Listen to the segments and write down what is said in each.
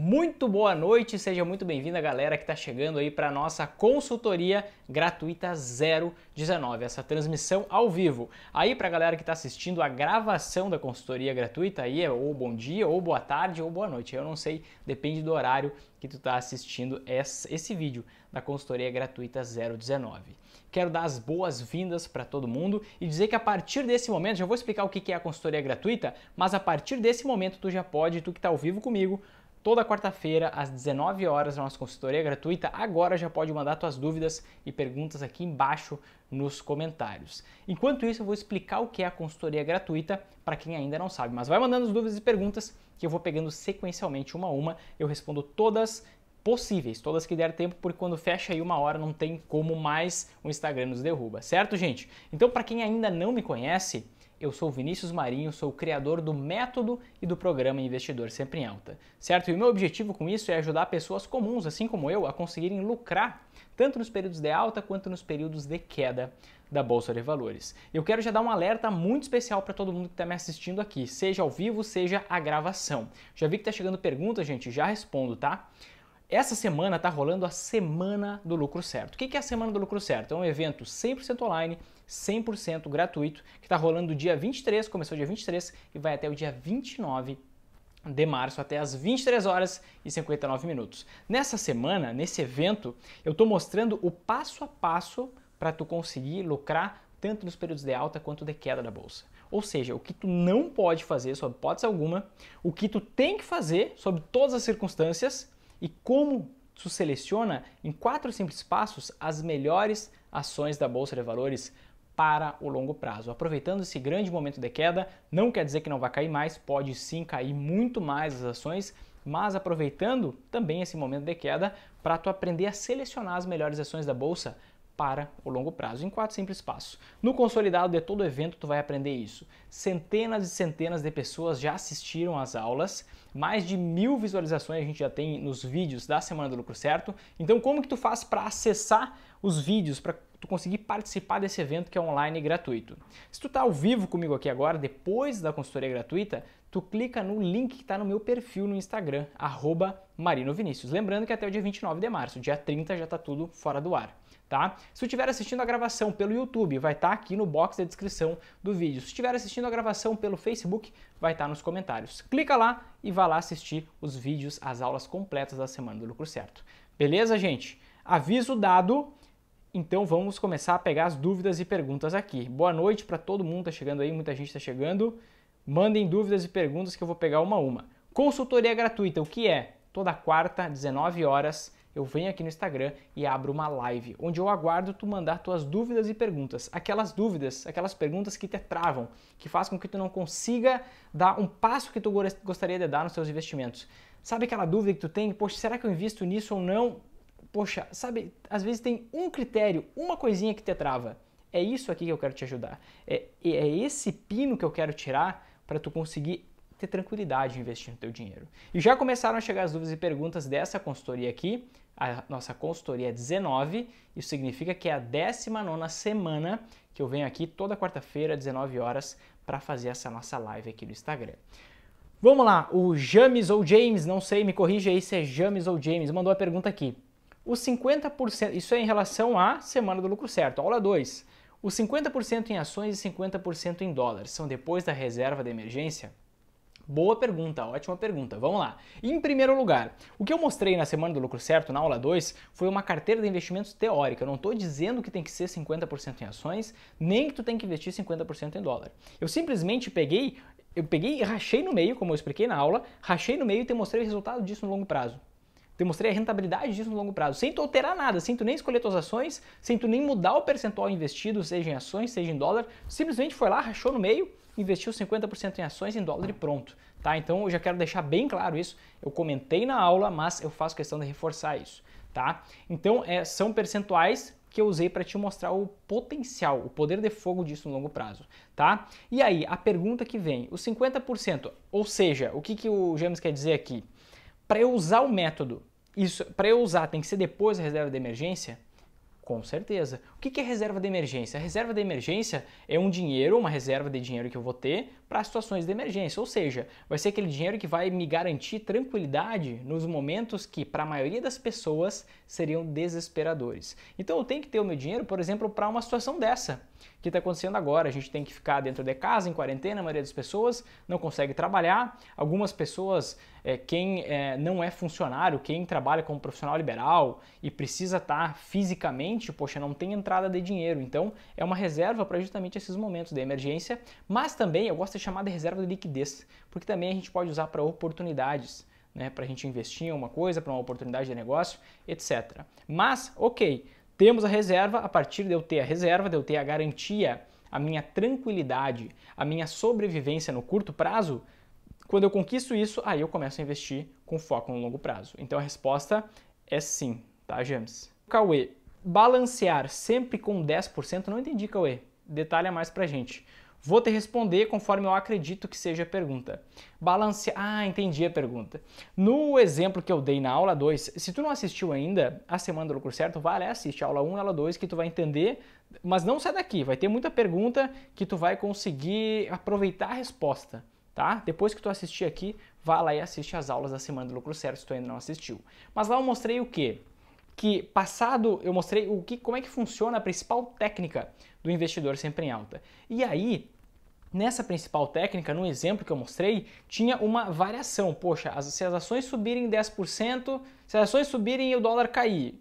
Muito boa noite, seja muito bem-vinda, galera que está chegando aí para nossa consultoria gratuita 019, essa transmissão ao vivo. Aí para a galera que está assistindo a gravação da consultoria gratuita, aí é ou bom dia, ou boa tarde, ou boa noite. Eu não sei, depende do horário que tu está assistindo esse vídeo da consultoria gratuita 019. Quero dar as boas-vindas para todo mundo e dizer que a partir desse momento, já vou explicar o que é a consultoria gratuita, mas a partir desse momento tu já pode, tu que está ao vivo comigo, Toda quarta-feira, às 19 horas, na nossa consultoria gratuita. Agora já pode mandar suas dúvidas e perguntas aqui embaixo nos comentários. Enquanto isso, eu vou explicar o que é a consultoria gratuita para quem ainda não sabe. Mas vai mandando as dúvidas e perguntas que eu vou pegando sequencialmente uma a uma. Eu respondo todas possíveis, todas que der tempo, porque quando fecha aí uma hora não tem como mais o Instagram nos derruba, certo, gente? Então, para quem ainda não me conhece, eu sou Vinícius Marinho, sou o criador do método e do programa Investidor Sempre em Alta. Certo? E o meu objetivo com isso é ajudar pessoas comuns, assim como eu, a conseguirem lucrar tanto nos períodos de alta quanto nos períodos de queda da Bolsa de Valores. Eu quero já dar um alerta muito especial para todo mundo que está me assistindo aqui, seja ao vivo, seja a gravação. Já vi que está chegando pergunta, gente, já respondo, tá? Essa semana está rolando a Semana do Lucro Certo. O que é a Semana do Lucro Certo? É um evento 100% online, 100% gratuito, que está rolando dia 23, começou dia 23 e vai até o dia 29 de março até as 23 horas e 59 minutos. Nessa semana, nesse evento, eu estou mostrando o passo a passo para tu conseguir lucrar tanto nos períodos de alta quanto de queda da bolsa. Ou seja, o que tu não pode fazer sob hipótese alguma, o que tu tem que fazer sob todas as circunstâncias e como tu seleciona em quatro simples passos as melhores ações da bolsa de valores para o longo prazo. Aproveitando esse grande momento de queda, não quer dizer que não vai cair mais, pode sim cair muito mais as ações, mas aproveitando também esse momento de queda para tu aprender a selecionar as melhores ações da bolsa para o longo prazo, em quatro simples passos. No consolidado de todo evento, tu vai aprender isso. Centenas e centenas de pessoas já assistiram às aulas, mais de mil visualizações a gente já tem nos vídeos da Semana do Lucro Certo. Então, como que tu faz para acessar os vídeos, para tu conseguir participar desse evento que é online e gratuito. Se tu está ao vivo comigo aqui agora, depois da consultoria gratuita, tu clica no link que está no meu perfil no Instagram, arroba Marino Vinícius. Lembrando que até o dia 29 de março, dia 30 já está tudo fora do ar tá? Se estiver assistindo a gravação pelo YouTube, vai estar tá aqui no box da descrição do vídeo. Se estiver assistindo a gravação pelo Facebook, vai estar tá nos comentários. Clica lá e vá lá assistir os vídeos, as aulas completas da Semana do Lucro Certo. Beleza, gente? Aviso dado. Então vamos começar a pegar as dúvidas e perguntas aqui. Boa noite para todo mundo que está chegando aí, muita gente está chegando. Mandem dúvidas e perguntas que eu vou pegar uma a uma. Consultoria gratuita, o que é? Toda quarta, 19 horas eu venho aqui no Instagram e abro uma live, onde eu aguardo tu mandar tuas dúvidas e perguntas. Aquelas dúvidas, aquelas perguntas que te travam, que faz com que tu não consiga dar um passo que tu gostaria de dar nos teus investimentos. Sabe aquela dúvida que tu tem? Poxa, será que eu invisto nisso ou não? Poxa, sabe, às vezes tem um critério, uma coisinha que te trava. É isso aqui que eu quero te ajudar. É, é esse pino que eu quero tirar para tu conseguir ter tranquilidade investindo teu dinheiro. E já começaram a chegar as dúvidas e perguntas dessa consultoria aqui. A nossa consultoria é 19, isso significa que é a 19 semana que eu venho aqui toda quarta-feira, 19 horas, para fazer essa nossa live aqui no Instagram. Vamos lá, o James ou James, não sei, me corrija aí se é James ou James, mandou a pergunta aqui. Os 50%, isso é em relação à semana do lucro certo, aula 2. Os 50% em ações e 50% em dólares são depois da reserva de emergência? Boa pergunta, ótima pergunta. Vamos lá. Em primeiro lugar, o que eu mostrei na semana do lucro certo, na aula 2, foi uma carteira de investimentos teórica. Eu não estou dizendo que tem que ser 50% em ações, nem que tu tem que investir 50% em dólar. Eu simplesmente peguei, eu peguei e rachei no meio, como eu expliquei na aula, rachei no meio e te mostrei o resultado disso no longo prazo. Te mostrei a rentabilidade disso no longo prazo, sem tu alterar nada, sem tu nem escolher tuas ações, sem tu nem mudar o percentual investido, seja em ações, seja em dólar. Simplesmente foi lá, rachou no meio investiu 50% em ações em dólar e pronto. Tá? Então eu já quero deixar bem claro isso. Eu comentei na aula, mas eu faço questão de reforçar isso. Tá? Então é, são percentuais que eu usei para te mostrar o potencial, o poder de fogo disso no longo prazo, tá? E aí, a pergunta que vem, os 50%, ou seja, o que, que o James quer dizer aqui? Para eu usar o método, isso, para eu usar tem que ser depois da reserva de emergência? Com certeza. O que é reserva de emergência? A reserva de emergência é um dinheiro, uma reserva de dinheiro que eu vou ter para situações de emergência, ou seja, vai ser aquele dinheiro que vai me garantir tranquilidade nos momentos que, para a maioria das pessoas, seriam desesperadores. Então eu tenho que ter o meu dinheiro, por exemplo, para uma situação dessa que está acontecendo agora. A gente tem que ficar dentro de casa, em quarentena, a maioria das pessoas não consegue trabalhar. Algumas pessoas, é, quem é, não é funcionário, quem trabalha como profissional liberal e precisa estar tá fisicamente, poxa, não tem entrada de dinheiro. Então, é uma reserva para justamente esses momentos de emergência, mas também eu gosto de chamar de reserva de liquidez, porque também a gente pode usar para oportunidades. Né, para a gente investir em uma coisa, para uma oportunidade de negócio, etc. Mas, ok, temos a reserva, a partir de eu ter a reserva, de eu ter a garantia, a minha tranquilidade, a minha sobrevivência no curto prazo, quando eu conquisto isso, aí eu começo a investir com foco no longo prazo. Então a resposta é sim, tá, James? Cauê, balancear sempre com 10%, não entendi, Cauê. Detalha mais pra gente. Vou te responder conforme eu acredito que seja a pergunta. Balancear. Ah, entendi a pergunta. No exemplo que eu dei na aula 2, se tu não assistiu ainda a Semana do Lucro Certo, vai lá, assiste a aula 1 um, aula 2 que tu vai entender, mas não sai daqui, vai ter muita pergunta que tu vai conseguir aproveitar a resposta, tá? Depois que tu assistir aqui, vá lá e assiste as aulas da Semana do Lucro Certo se tu ainda não assistiu. Mas lá eu mostrei o quê? que passado eu mostrei o que, como é que funciona a principal técnica do investidor sempre em alta. E aí Nessa principal técnica, no exemplo que eu mostrei, tinha uma variação. Poxa, se as ações subirem 10%, se as ações subirem e o dólar cair.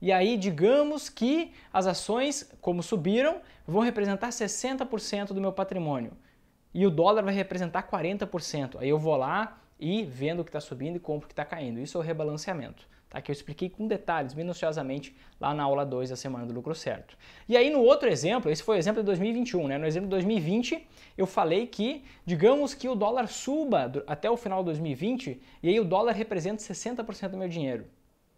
E aí, digamos que as ações, como subiram, vão representar 60% do meu patrimônio. E o dólar vai representar 40%. Aí eu vou lá e vendo o que está subindo e compro o que está caindo. Isso é o rebalanceamento tá? que eu expliquei com detalhes, minuciosamente, lá na aula 2 da Semana do Lucro Certo. E aí no outro exemplo, esse foi o exemplo de 2021, né? no exemplo de 2020 eu falei que, digamos que o dólar suba até o final de 2020 e aí o dólar representa 60% do meu dinheiro,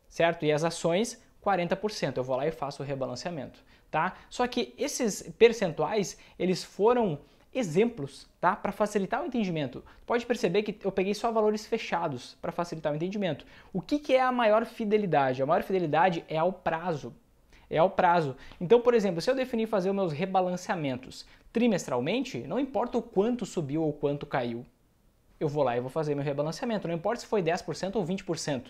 certo? E as ações 40%. Eu vou lá e faço o rebalanceamento, tá? Só que esses percentuais, eles foram exemplos, tá? Para facilitar o entendimento. Pode perceber que eu peguei só valores fechados para facilitar o entendimento. O que, que é a maior fidelidade? A maior fidelidade é ao prazo. É ao prazo. Então, por exemplo, se eu definir fazer os meus rebalanceamentos trimestralmente, não importa o quanto subiu ou quanto caiu, eu vou lá e vou fazer meu rebalanceamento. Não importa se foi 10% ou 20%.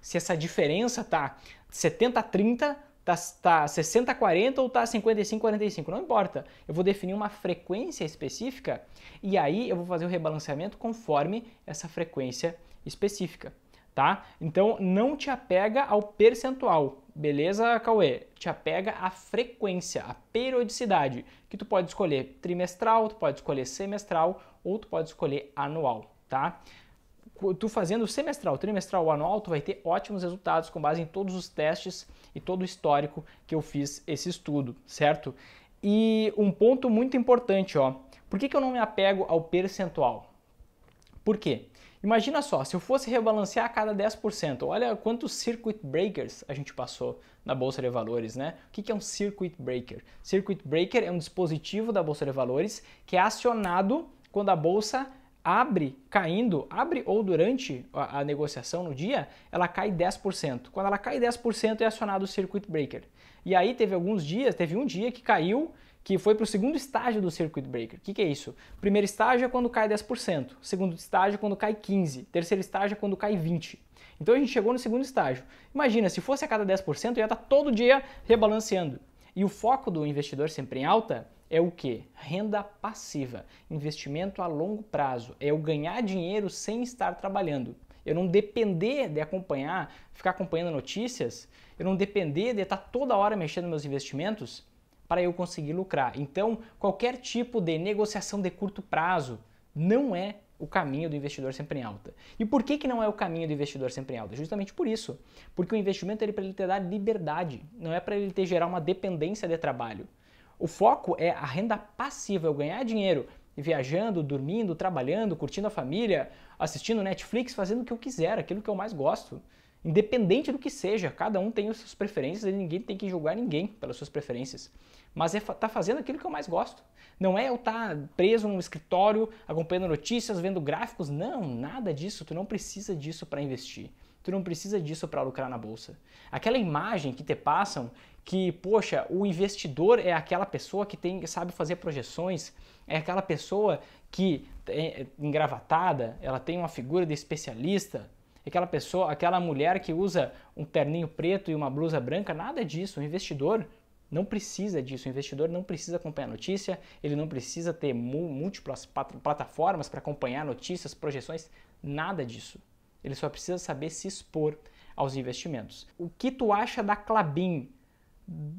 Se essa diferença tá 70 a 30, tá, tá 60 40 ou tá 55 45, não importa. Eu vou definir uma frequência específica e aí eu vou fazer o rebalanceamento conforme essa frequência específica, tá? Então não te apega ao percentual, beleza, Cauê? Te apega à frequência, à periodicidade, que tu pode escolher trimestral, tu pode escolher semestral ou tu pode escolher anual, tá? tu fazendo semestral, trimestral ou anual, tu vai ter ótimos resultados com base em todos os testes e todo o histórico que eu fiz esse estudo, certo? E um ponto muito importante, ó. Por que, que eu não me apego ao percentual? Por quê? Imagina só, se eu fosse rebalancear a cada 10%, olha quantos circuit breakers a gente passou na Bolsa de Valores, né? O que é um circuit breaker? Circuit breaker é um dispositivo da Bolsa de Valores que é acionado quando a bolsa abre caindo, abre ou durante a, a, negociação no dia, ela cai 10%. Quando ela cai 10% é acionado o circuit breaker. E aí teve alguns dias, teve um dia que caiu, que foi para o segundo estágio do circuit breaker. O que, que, é isso? Primeiro estágio é quando cai 10%, segundo estágio é quando cai 15%, terceiro estágio é quando cai 20%. Então a gente chegou no segundo estágio. Imagina, se fosse a cada 10%, ia estar todo dia rebalanceando. E o foco do investidor sempre em alta é o que? Renda passiva, investimento a longo prazo, é eu ganhar dinheiro sem estar trabalhando. Eu não depender de acompanhar, ficar acompanhando notícias, eu não depender de estar toda hora mexendo meus investimentos para eu conseguir lucrar. Então, qualquer tipo de negociação de curto prazo não é o caminho do investidor sempre em alta. E por que, que não é o caminho do investidor sempre em alta? Justamente por isso. Porque o investimento é para ele ter dar liberdade, não é para ele ter gerar uma dependência de trabalho. O foco é a renda passiva, eu é ganhar dinheiro viajando, dormindo, trabalhando, curtindo a família, assistindo Netflix, fazendo o que eu quiser, aquilo que eu mais gosto. Independente do que seja, cada um tem as suas preferências e ninguém tem que julgar ninguém pelas suas preferências. Mas é tá fazendo aquilo que eu mais gosto. Não é eu estar tá preso num escritório, acompanhando notícias, vendo gráficos. Não, nada disso. Tu não precisa disso para investir. Tu não precisa disso para lucrar na bolsa. Aquela imagem que te passam que, poxa, o investidor é aquela pessoa que tem, sabe fazer projeções, é aquela pessoa que é, é engravatada, ela tem uma figura de especialista, é aquela pessoa, aquela mulher que usa um terninho preto e uma blusa branca, nada disso. O investidor não precisa disso. O investidor não precisa acompanhar notícia, ele não precisa ter múltiplas plataformas para acompanhar notícias, projeções, nada disso. Ele só precisa saber se expor aos investimentos. O que tu acha da Clabin?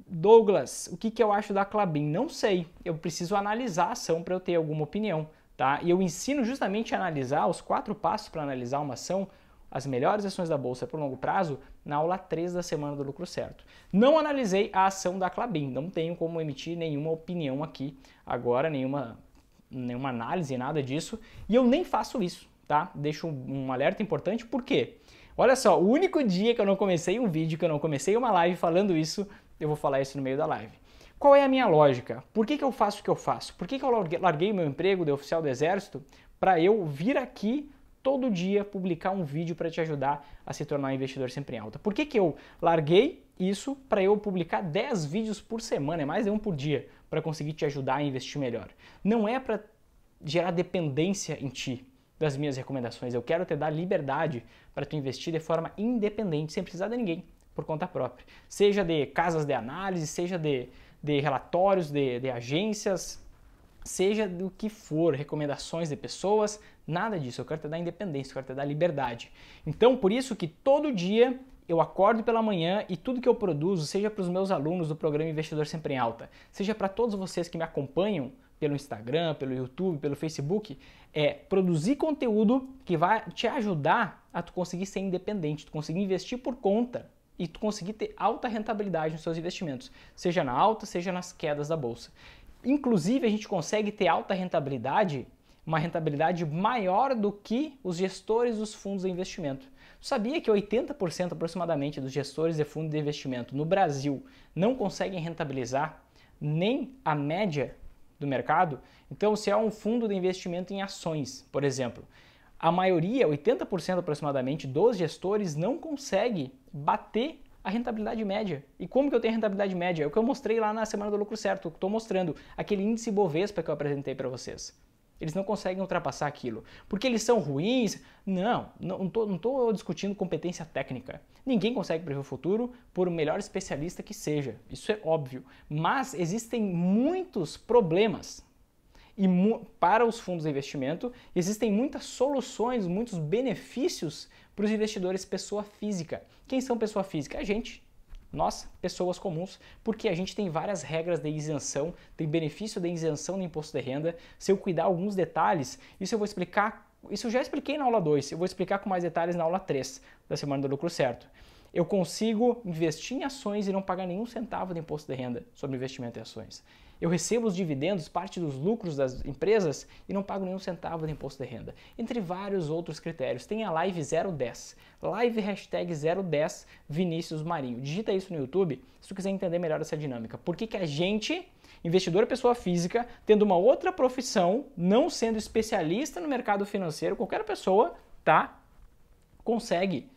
Douglas, o que, que eu acho da Clabin? Não sei. Eu preciso analisar a ação para eu ter alguma opinião, tá? E eu ensino justamente a analisar os quatro passos para analisar uma ação, as melhores ações da bolsa para o longo prazo, na aula 3 da semana do lucro certo. Não analisei a ação da Clabin, não tenho como emitir nenhuma opinião aqui agora, nenhuma nenhuma análise, nada disso, e eu nem faço isso, tá? Deixo um alerta importante, por quê? Olha só, o único dia que eu não comecei um vídeo, que eu não comecei uma live falando isso, eu vou falar isso no meio da live. Qual é a minha lógica? Por que, que eu faço o que eu faço? Por que, que eu larguei meu emprego de oficial do Exército para eu vir aqui todo dia publicar um vídeo para te ajudar a se tornar um investidor sempre em alta? Por que, que eu larguei isso para eu publicar 10 vídeos por semana, é mais de um por dia, para conseguir te ajudar a investir melhor? Não é para gerar dependência em ti das minhas recomendações. Eu quero te dar liberdade para tu investir de forma independente, sem precisar de ninguém por conta própria. Seja de casas de análise, seja de, de relatórios de, de agências, seja do que for, recomendações de pessoas, nada disso. Eu quero te dar independência, eu quero te dar liberdade. Então, por isso que todo dia eu acordo pela manhã e tudo que eu produzo, seja para os meus alunos do programa Investidor Sempre em Alta, seja para todos vocês que me acompanham pelo Instagram, pelo YouTube, pelo Facebook, é produzir conteúdo que vai te ajudar a tu conseguir ser independente, tu conseguir investir por conta, e tu conseguir ter alta rentabilidade nos seus investimentos, seja na alta, seja nas quedas da bolsa. Inclusive, a gente consegue ter alta rentabilidade, uma rentabilidade maior do que os gestores dos fundos de investimento. sabia que 80% aproximadamente dos gestores de fundos de investimento no Brasil não conseguem rentabilizar nem a média do mercado? Então, se é um fundo de investimento em ações, por exemplo, a maioria, 80% aproximadamente, dos gestores não consegue bater a rentabilidade média. E como que eu tenho a rentabilidade média? É o que eu mostrei lá na semana do lucro certo, estou mostrando aquele índice Bovespa que eu apresentei para vocês. Eles não conseguem ultrapassar aquilo. Porque eles são ruins? Não, não estou discutindo competência técnica. Ninguém consegue prever o futuro por o melhor especialista que seja. Isso é óbvio. Mas existem muitos problemas e para os fundos de investimento. Existem muitas soluções, muitos benefícios para os investidores pessoa física. Quem são pessoa física? A gente, nós, pessoas comuns, porque a gente tem várias regras de isenção, tem benefício de isenção no imposto de renda. Se eu cuidar alguns detalhes, isso eu vou explicar, isso eu já expliquei na aula 2, eu vou explicar com mais detalhes na aula 3 da Semana do Lucro Certo. Eu consigo investir em ações e não pagar nenhum centavo de imposto de renda sobre investimento em ações. Eu recebo os dividendos, parte dos lucros das empresas e não pago nenhum centavo de imposto de renda. Entre vários outros critérios. Tem a Live 010. Live hashtag 010 Vinícius Marinho. Digita isso no YouTube se tu quiser entender melhor essa dinâmica. Por que, que a gente, investidor pessoa física, tendo uma outra profissão, não sendo especialista no mercado financeiro, qualquer pessoa, tá? Consegue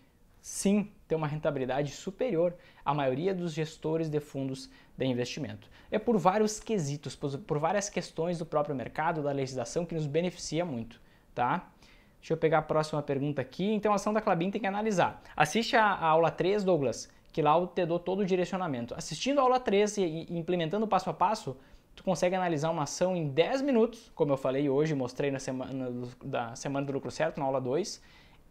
sim ter uma rentabilidade superior a maioria dos gestores de fundos de investimento. É por vários quesitos, por várias questões do próprio mercado, da legislação, que nos beneficia muito, tá? Deixa eu pegar a próxima pergunta aqui. Então, a ação da Clabin tem que analisar. Assiste a, a aula 3, Douglas, que lá eu te dou todo o direcionamento. Assistindo a aula 3 e, e implementando passo a passo, tu consegue analisar uma ação em 10 minutos, como eu falei hoje, mostrei na semana, da semana do lucro certo, na aula 2,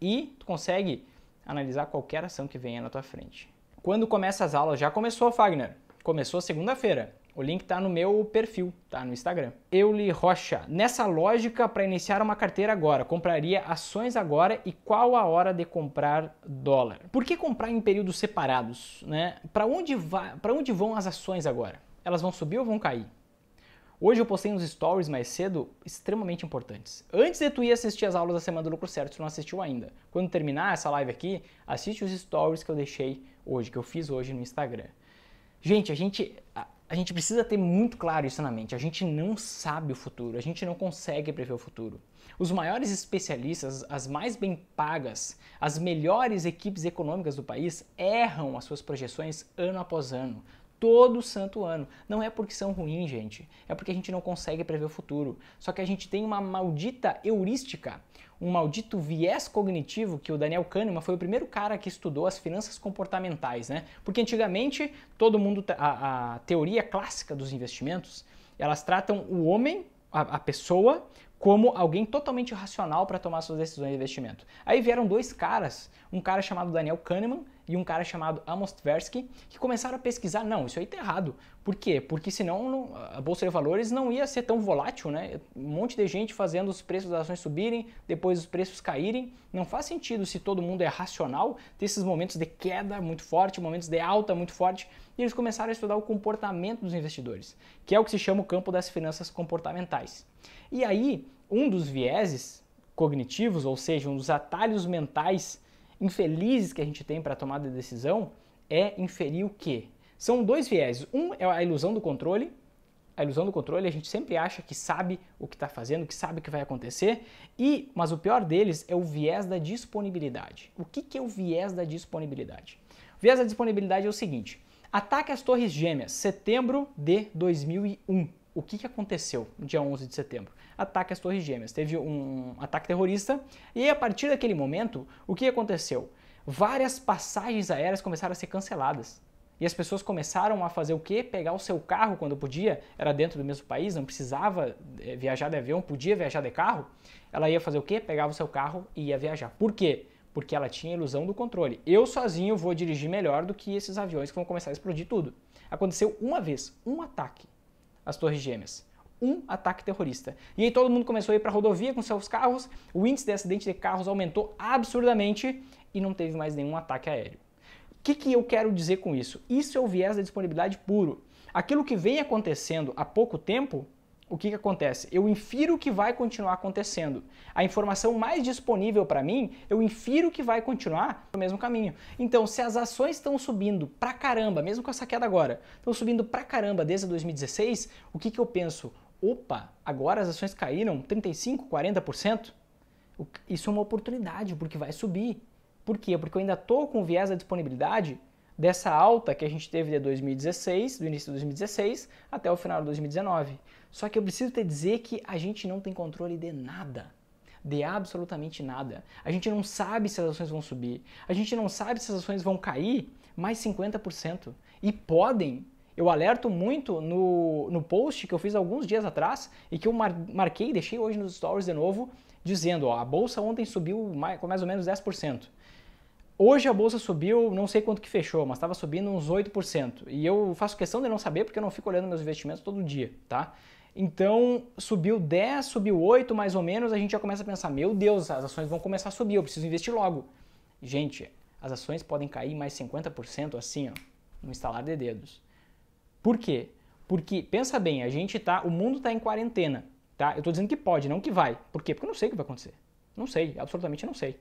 e tu consegue analisar qualquer ação que venha na tua frente. Quando começa as aulas? Já começou, Fagner. Começou segunda-feira. O link está no meu perfil, tá no Instagram. Euli Rocha. Nessa lógica, para iniciar uma carteira agora, compraria ações agora e qual a hora de comprar dólar? Por que comprar em períodos separados? Né? Para onde, onde vão as ações agora? Elas vão subir ou vão cair? Hoje eu postei uns stories mais cedo extremamente importantes. Antes de tu ir assistir as aulas da Semana do Lucro Certo, se tu não assistiu ainda. Quando terminar essa live aqui, assiste os stories que eu deixei hoje, que eu fiz hoje no Instagram. Gente, a gente, a, a gente precisa ter muito claro isso na mente. A gente não sabe o futuro, a gente não consegue prever o futuro. Os maiores especialistas, as mais bem pagas, as melhores equipes econômicas do país erram as suas projeções ano após ano todo santo ano. Não é porque são ruins, gente, é porque a gente não consegue prever o futuro. Só que a gente tem uma maldita heurística, um maldito viés cognitivo que o Daniel Kahneman foi o primeiro cara que estudou as finanças comportamentais, né? Porque antigamente todo mundo a, a teoria clássica dos investimentos elas tratam o homem, a, a pessoa, como alguém totalmente racional para tomar suas decisões de investimento. Aí vieram dois caras, um cara chamado Daniel Kahneman e um cara chamado Amos Tversky, que começaram a pesquisar, não, isso aí tá errado. Por quê? Porque senão a bolsa de valores não ia ser tão volátil, né? Um monte de gente fazendo os preços das ações subirem, depois os preços caírem. Não faz sentido se todo mundo é racional ter esses momentos de queda muito forte, momentos de alta muito forte. E eles começaram a estudar o comportamento dos investidores, que é o que se chama o campo das finanças comportamentais. E aí, um dos vieses cognitivos, ou seja, um dos atalhos mentais infelizes que a gente tem para tomar de decisão, é inferir o quê? São dois vieses. Um é a ilusão do controle. A ilusão do controle, a gente sempre acha que sabe o que está fazendo, que sabe o que vai acontecer. E, mas o pior deles é o viés da disponibilidade. O que, que é o viés da disponibilidade? O viés da disponibilidade é o seguinte: ataque às Torres Gêmeas, setembro de 2001. O que, aconteceu no dia 11 de setembro? Ataque às Torres Gêmeas. Teve um ataque terrorista e a partir daquele momento, o que aconteceu? Várias passagens aéreas começaram a ser canceladas. E as pessoas começaram a fazer o quê? Pegar o seu carro quando podia, era dentro do mesmo país, não precisava eh, viajar de avião, podia viajar de carro. Ela ia fazer o quê? Pegava o seu carro e ia viajar. Por quê? Porque ela tinha a ilusão do controle. Eu sozinho vou dirigir melhor do que esses aviões que vão começar a explodir tudo. Aconteceu uma vez, um ataque as Torres Gêmeas. Um ataque terrorista. E aí todo mundo começou a ir para a rodovia com seus carros, o índice de acidente de carros aumentou absurdamente e não teve mais nenhum ataque aéreo. O que, que eu quero dizer com isso? Isso é o viés da disponibilidade puro. Aquilo que vem acontecendo há pouco tempo o que, que acontece? Eu infiro que vai continuar acontecendo. A informação mais disponível para mim, eu infiro que vai continuar no mesmo caminho. Então, se as ações estão subindo pra caramba, mesmo com essa queda agora, estão subindo pra caramba desde 2016, o que, que eu penso? Opa, agora as ações caíram 35%, 40%? Isso é uma oportunidade, porque vai subir. Por quê? Porque eu ainda estou com o viés da disponibilidade dessa alta que a gente teve de 2016, do início de 2016 até o final de 2019. Só que eu preciso te dizer que a gente não tem controle de nada. De absolutamente nada. A gente não sabe se as ações vão subir, a gente não sabe se as ações vão cair mais 50%. E podem. Eu alerto muito no, no post que eu fiz alguns dias atrás e que eu mar, marquei, deixei hoje nos stories de novo, dizendo: ó, a bolsa ontem subiu mais, com mais ou menos 10%. Hoje a bolsa subiu, não sei quanto que fechou, mas estava subindo uns 8%. E eu faço questão de não saber porque eu não fico olhando meus investimentos todo dia, tá? Então, subiu 10, subiu 8 mais ou menos, a gente já começa a pensar: meu Deus, as ações vão começar a subir, eu preciso investir logo. Gente, as ações podem cair mais 50% assim, ó, no instalar de dedos. Por quê? Porque, pensa bem, a gente tá, o mundo está em quarentena, tá? Eu estou dizendo que pode, não que vai. Por quê? Porque eu não sei o que vai acontecer. Não sei, absolutamente não sei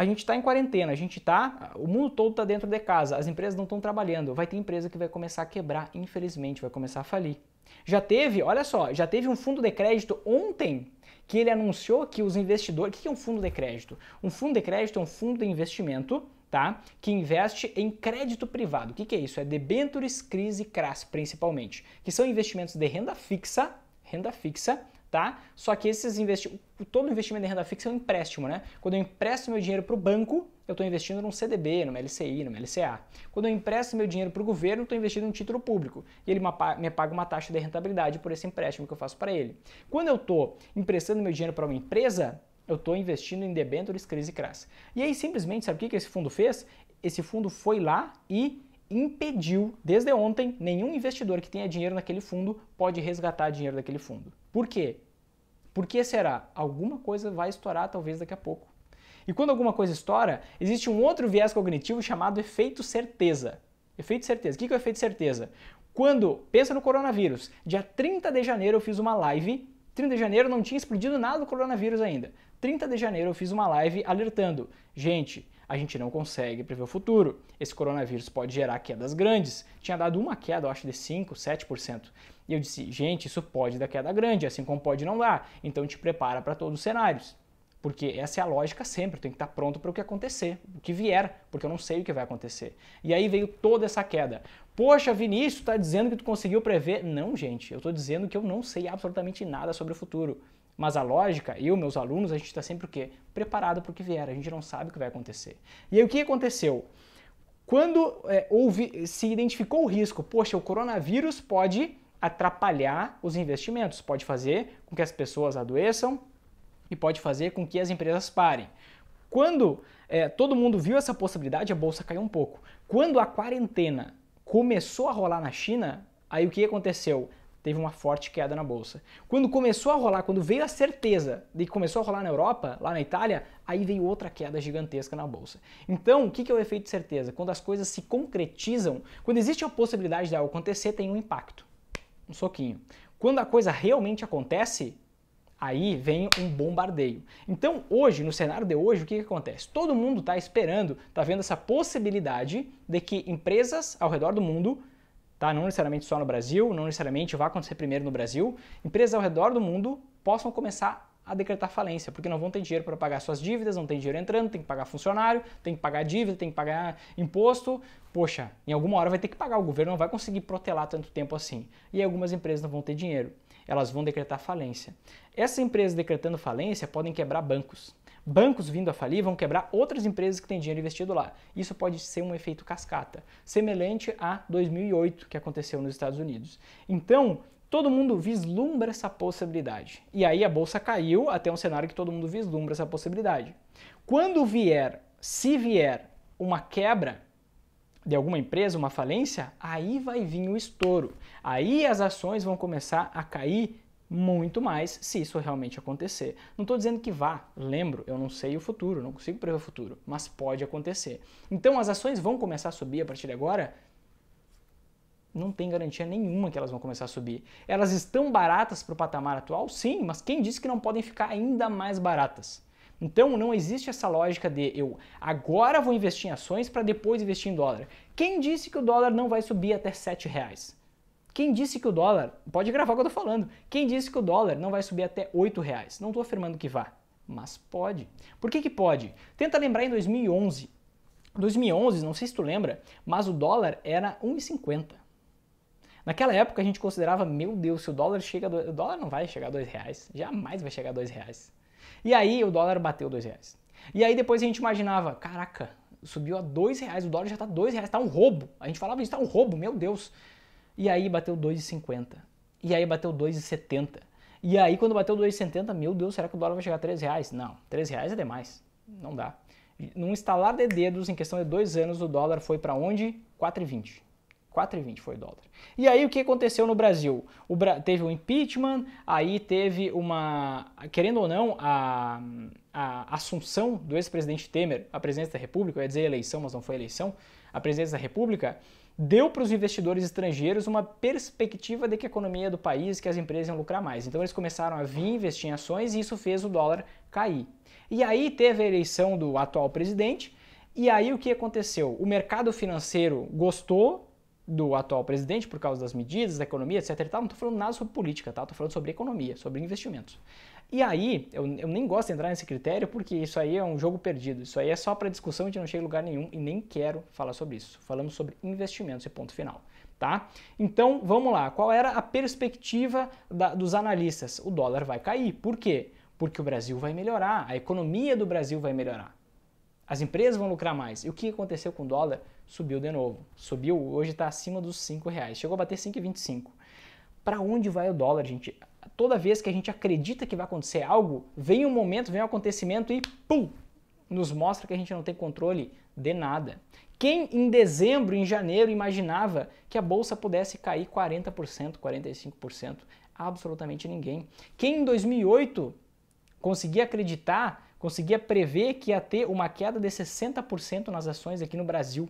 a gente está em quarentena, a gente está, o mundo todo está dentro de casa, as empresas não estão trabalhando, vai ter empresa que vai começar a quebrar, infelizmente, vai começar a falir. Já teve, olha só, já teve um fundo de crédito ontem que ele anunciou que os investidores. O que é um fundo de crédito? Um fundo de crédito é um fundo de investimento tá? Que investe em crédito privado. O que, é isso? É debentures, crise e CRAS, principalmente, que são investimentos de renda fixa, renda fixa, tá? Só que esses investimentos, todo investimento em renda fixa é um empréstimo, né? Quando eu empresto meu dinheiro para o banco, eu estou investindo num CDB, numa LCI, numa LCA. Quando eu empresto meu dinheiro para o governo, estou investindo em título público e ele me paga uma taxa de rentabilidade por esse empréstimo que eu faço para ele. Quando eu estou emprestando meu dinheiro para uma empresa, eu estou investindo em debêntures, crise e crass. E aí, simplesmente, sabe o que, que esse fundo fez? Esse fundo foi lá e impediu, desde ontem, nenhum investidor que tenha dinheiro naquele fundo pode resgatar dinheiro daquele fundo. Por quê? Por que será? Alguma coisa vai estourar talvez daqui a pouco. E quando alguma coisa estoura, existe um outro viés cognitivo chamado efeito certeza. Efeito certeza. O que é o efeito certeza? Quando, pensa no coronavírus, dia 30 de janeiro eu fiz uma live 30 de janeiro não tinha explodido nada do coronavírus ainda. 30 de janeiro eu fiz uma live alertando: gente, a gente não consegue prever o futuro. Esse coronavírus pode gerar quedas grandes. Tinha dado uma queda, eu acho, de 5, 7%. E eu disse, gente, isso pode dar queda grande, assim como pode não dar. Então te prepara para todos os cenários. Porque essa é a lógica sempre, tem que estar pronto para o que acontecer, o que vier, porque eu não sei o que vai acontecer. E aí veio toda essa queda. Poxa, Vinícius, está dizendo que tu conseguiu prever? Não, gente, eu estou dizendo que eu não sei absolutamente nada sobre o futuro. Mas a lógica, eu, meus alunos, a gente está sempre o quê? Preparado para o que vier, a gente não sabe o que vai acontecer. E aí o que aconteceu? Quando é, houve, se identificou o risco, poxa, o coronavírus pode atrapalhar os investimentos, pode fazer com que as pessoas adoeçam e pode fazer com que as empresas parem. Quando é, todo mundo viu essa possibilidade, a bolsa caiu um pouco. Quando a quarentena começou a rolar na China, aí o que aconteceu? Teve uma forte queda na bolsa. Quando começou a rolar, quando veio a certeza de que começou a rolar na Europa, lá na Itália, aí veio outra queda gigantesca na bolsa. Então, o que é o efeito de certeza? Quando as coisas se concretizam, quando existe a possibilidade de algo acontecer, tem um impacto um soquinho. Quando a coisa realmente acontece, aí vem um bombardeio. Então, hoje, no cenário de hoje, o que, que acontece? Todo mundo está esperando, está vendo essa possibilidade de que empresas ao redor do mundo, tá? não necessariamente só no Brasil, não necessariamente vai acontecer primeiro no Brasil, empresas ao redor do mundo possam começar a decretar falência, porque não vão ter dinheiro para pagar suas dívidas, não tem dinheiro entrando, tem que pagar funcionário, tem que pagar dívida, tem que pagar imposto. Poxa, em alguma hora vai ter que pagar, o governo não vai conseguir protelar tanto tempo assim. E algumas empresas não vão ter dinheiro, elas vão decretar falência. Essas empresas decretando falência podem quebrar bancos. Bancos vindo a falir vão quebrar outras empresas que têm dinheiro investido lá. Isso pode ser um efeito cascata, semelhante a 2008 que aconteceu nos Estados Unidos. Então, Todo mundo vislumbra essa possibilidade. E aí a bolsa caiu até um cenário que todo mundo vislumbra essa possibilidade. Quando vier, se vier uma quebra de alguma empresa, uma falência, aí vai vir o estouro. Aí as ações vão começar a cair muito mais se isso realmente acontecer. Não estou dizendo que vá, lembro, eu não sei o futuro, não consigo prever o futuro, mas pode acontecer. Então as ações vão começar a subir a partir de agora? não tem garantia nenhuma que elas vão começar a subir. Elas estão baratas para o patamar atual? Sim, mas quem disse que não podem ficar ainda mais baratas? Então não existe essa lógica de eu agora vou investir em ações para depois investir em dólar. Quem disse que o dólar não vai subir até 7 reais? Quem disse que o dólar, pode gravar o que eu estou falando, quem disse que o dólar não vai subir até 8 reais? Não estou afirmando que vá, mas pode. Por que, que pode? Tenta lembrar em 2011. 2011, não sei se tu lembra, mas o dólar era 1,50. Naquela época a gente considerava, meu Deus, se o dólar chega, o dólar não vai chegar a dois reais, jamais vai chegar a dois reais. E aí o dólar bateu dois reais. E aí depois a gente imaginava, caraca, subiu a dois reais, o dólar já está dois reais, está um roubo. A gente falava isso, está um roubo, meu Deus. E aí bateu 2,50. E aí bateu 2,70. E aí quando bateu 2,70, meu Deus, será que o dólar vai chegar a 3 reais? Não, 3 reais é demais. Não dá. Num estalar de dedos, em questão de dois anos, o dólar foi para onde? 4,20. 4,20 foi o dólar. E aí o que aconteceu no Brasil? O Bra teve um impeachment, aí teve uma, querendo ou não, a, a assunção do ex-presidente Temer à presidência da República, eu ia dizer eleição, mas não foi eleição, a presidência da República, deu para os investidores estrangeiros uma perspectiva de que a economia do país, que as empresas iam lucrar mais. Então eles começaram a vir investir em ações e isso fez o dólar cair. E aí teve a eleição do atual presidente, e aí o que aconteceu? O mercado financeiro gostou do atual presidente por causa das medidas, da economia, etc. tal. Não estou falando nada sobre política, tá? Estou falando sobre economia, sobre investimentos. E aí, eu, eu, nem gosto de entrar nesse critério porque isso aí é um jogo perdido. Isso aí é só para discussão e não chega em lugar nenhum e nem quero falar sobre isso. Falamos sobre investimentos e ponto final, tá? Então, vamos lá. Qual era a perspectiva da, dos analistas? O dólar vai cair. Por quê? Porque o Brasil vai melhorar, a economia do Brasil vai melhorar. As empresas vão lucrar mais. E o que aconteceu com o dólar? Subiu de novo. Subiu, hoje está acima dos 5 reais. Chegou a bater 5,25. Para onde vai o dólar, gente? Toda vez que a gente acredita que vai acontecer algo, vem um momento, vem um acontecimento e pum! Nos mostra que a gente não tem controle de nada. Quem em dezembro, em janeiro, imaginava que a bolsa pudesse cair 40%, 45%? Absolutamente ninguém. Quem em 2008 conseguia acreditar conseguia prever que ia ter uma queda de 60% nas ações aqui no Brasil